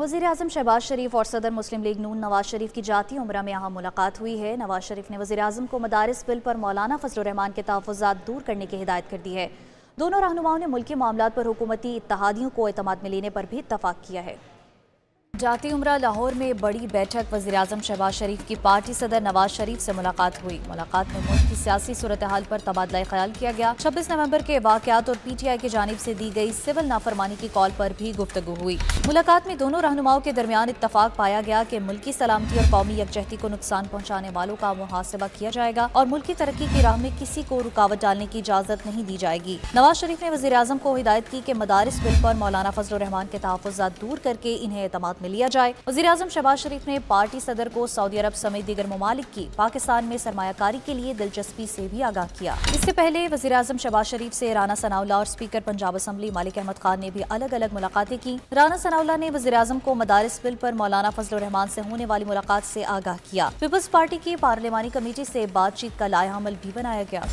वजीर अजम शहबाज शरीफ और सदर मुस्लिम लीग नून नवाज शरीफ की जाती उम्र में यहाँ मुलाकात हुई है नवाज शरीफ ने वजी अजम को मदारस बिल पर मौलाना फजलरहमान के तहफ़ात दूर करने की हिदायत कर दी है दोनों रहनुमाओं ने मुल्की मामला पर हुकूमती इतिहादियों को अतमाद में लेने पर भी इतफाक़ किया है जाती उमरा लाहौर में बड़ी बैठक वजी अजम शहबाज शरीफ की पार्टी सदर नवाज शरीफ से मुलाकात हुई मुलाकात में मुल्क की सियासी सूरत हाल पर तबादला ख्याल किया गया छब्बीस नवंबर के वाकत और पी टी आई की जानब ऐसी दी गई सिविल नाफरमानी की कॉल आरोप भी गुफ्तु हुई मुलाकात में दोनों रहनुमाओं के दरमियान इतफाक पाया गया की मुल्की सलामती और कौमी यकजहती को नुकसान पहुँचाने वालों का मुहासबा किया जाएगा और मुल्क की तरक्की की राह में किसी को रुकावट डालने की इजाज़त नहीं दी जाएगी नवाज शरीफ ने वजी अजम को हिदायत की मदारस बिल पर मौलाना फजल रहमान के तहफ़ात दूर करके इन्हें अहतमाद में में लिया जाए वजी अजम शहबाज शरीफ ने पार्टी सदर को सऊदी अरब समेत दीगर ममालिक की पाकिस्तान में सरमाकारी के लिए दिलचस्पी से भी आगाह किया इससे पहले वजी अजम शहबाज शरीफ से राना सनाउल्ला और स्पीकर पंजाब असम्बली मालिक अहमद खान ने भी अलग अलग मुलाकातें की राना सनाउल्ला ने वजी अजम को मदारस बिल पर मौलाना फजल रहमान से होने वाली मुलाकात से आगाह किया पीपल्स पार्टी की पार्लियामानी कमेटी से बातचीत का लाया अमल भी बनाया गया